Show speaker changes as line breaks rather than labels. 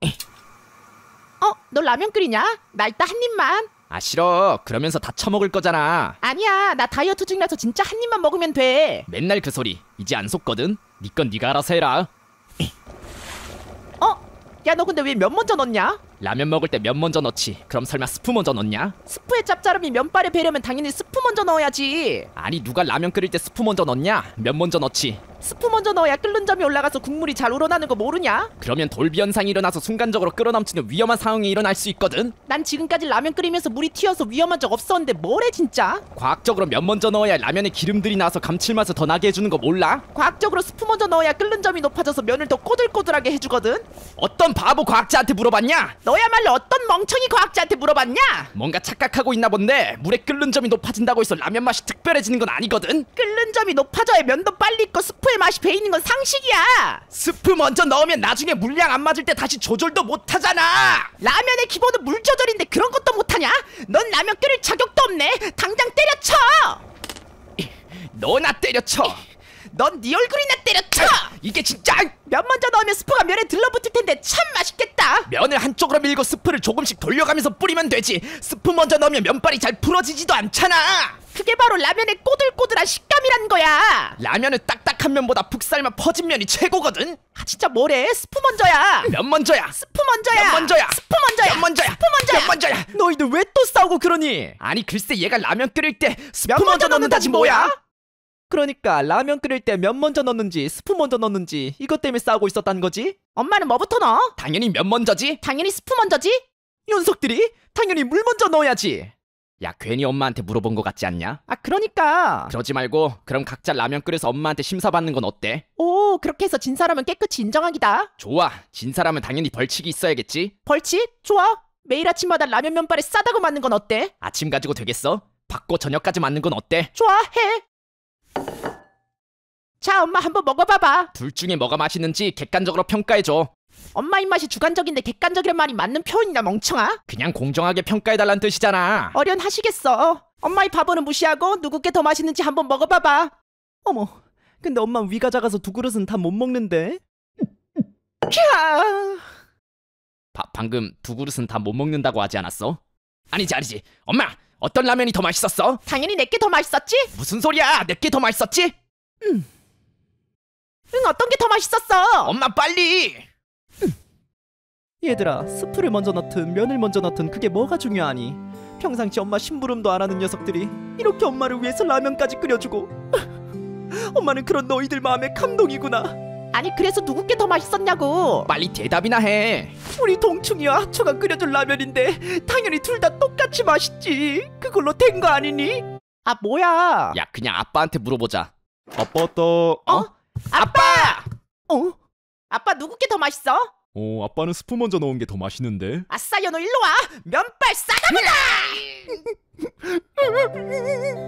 어? 너 라면 끓이냐? 나 이따 한 입만 아 싫어 그러면서 다 처먹을 거잖아 아니야 나 다이어트 중이라서 진짜 한 입만 먹으면 돼 맨날 그 소리 이제 안 속거든 니건 네 니가 알아서 해라 어? 야 너 근데 왜 면 먼저 넣냐? 라면 먹을 때 면 먼저 넣지 그럼 설마 스프 먼저 넣냐? 스프의 짭짤름이 면발에 배려면 당연히 스프 먼저 넣어야지 아니 누가 라면 끓일 때 스프 먼저 넣냐? 면 먼저 넣지 스프 먼저 넣어야 끓는 점이 올라가서 국물이 잘 우러나는 거 모르냐? 그러면 돌비 현상이 일어나서 순간적으로 끓어넘치는 위험한 상황이 일어날 수 있거든 난 지금까지 라면 끓이면서 물이 튀어서 위험한 적 없었는데 뭐래 진짜? 과학적으로 면 먼저 넣어야 라면에 기름들이 나서 감칠맛을 더 나게 해주는 거 몰라? 과학적으로 스프 먼저 넣어야 끓는 점이 높아져서 면을 더 꼬들꼬들하게 해주거든 어떤 바보 과학자한테 물어봤냐? 너야말로 어떤 멍청이 과학자한테 물어봤냐? 뭔가 착각하고 있나 본데 물에 끓는 점이 높아진다고 해서 라면 맛이 특별해지는 건 아니거든 끓는 점이 높아져야 면도 빨리 익고 스프의 맛이 배이는 건 상식이야 스프 먼저 넣으면 나중에 물량 안 맞을 때 다시 조절도 못하잖아 라면의 기본은 물 조절인데 그런 것도 못하냐? 넌 라면 끓일 자격도 없네 당장 때려쳐 너나 때려쳐 넌네 얼굴이나 때려쳐! 이게 진짜! 면 먼저 넣으면 스프가 면에 들러붙을 텐데 참 맛있겠다! 면을 한쪽으로 밀고 스프를 조금씩 돌려가면서 뿌리면 되지! 스프 먼저 넣으면 면발이 잘 풀어지지도 않잖아! 그게 바로 라면의 꼬들꼬들한 식감이란 거야! 라면은 딱딱한 면보다 푹 삶아 퍼진 면이 최고거든? 아 진짜 뭐래? 스프 먼저야! 면 먼저야! 스프 먼저야! 면 먼저야! 스프 먼저야! 면 먼저야! 스프 먼저야! 면 먼저야! 너희들 왜 또 싸우고 그러니? 아니 글쎄 얘가 라면 끓일 때 스프 먼저, 먼저 넣는다지 뭐야? 그러니까 라면 끓일 때 면 먼저 넣는지 스프 먼저 넣는지 이것 때문에 싸우고 있었다는 거지? 엄마는 뭐부터 넣어? 당연히 면 먼저지. 당연히 스프 먼저지. 연속들이 당연히 물 먼저 넣어야지. 야 괜히 엄마한테 물어본 거 같지 않냐? 아 그러니까. 그러지 말고 그럼 각자 라면 끓여서 엄마한테 심사받는 건 어때? 오 그렇게 해서 진 사람은 깨끗이 인정하기다. 좋아. 진 사람은 당연히 벌칙이 있어야겠지. 벌칙? 좋아. 매일 아침마다 라면 면발에 싸다고 맞는 건 어때? 아침 가지고 되겠어? 받고 저녁까지 맞는 건 어때? 좋아 해. 자, 엄마 한번 먹어봐봐. 둘 중에 뭐가 맛있는지 객관적으로 평가해줘. 엄마 입맛이 주관적인데 객관적이란 말이 맞는 표현이나 멍청아? 그냥 공정하게 평가해달란 뜻이잖아. 어련하시겠어. 엄마의 바보는 무시하고 누구께 더 맛있는지 한번 먹어봐봐. 어머, 근데 엄마 위가 작아서 두 그릇은 다 못 먹는데. 캬. 바, 방금 두 그릇은 다 못 먹는다고 하지 않았어? 아니지 아니지. 엄마 어떤 라면이 더 맛있었어? 당연히 내게 더 맛있었지. 무슨 소리야? 내게 더 맛있었지? 음. 응 어떤 게 더 맛있었어? 엄마 빨리! 얘들아 스프를 먼저 넣든 면을 먼저 넣든 그게 뭐가 중요하니 평상시 엄마 심부름도 안 하는 녀석들이 이렇게 엄마를 위해서 라면까지 끓여주고 엄마는 그런 너희들 마음에 감동이구나 아니 그래서 누구께 더 맛있었냐고 빨리 대답이나 해 우리 동충이와 하초가 끓여준 라면인데 당연히 둘 다 똑같이 맛있지 그걸로 된 거 아니니? 아 뭐야 야 그냥 아빠한테 물어보자 아빠 또 어? 어? 아빠! 어? 아빠 누구 게더 맛있어? 어, 아빠는 스프 먼저 넣은 게 더 맛있는데. 아싸 연호 일로 와. 면발 싸갑니다.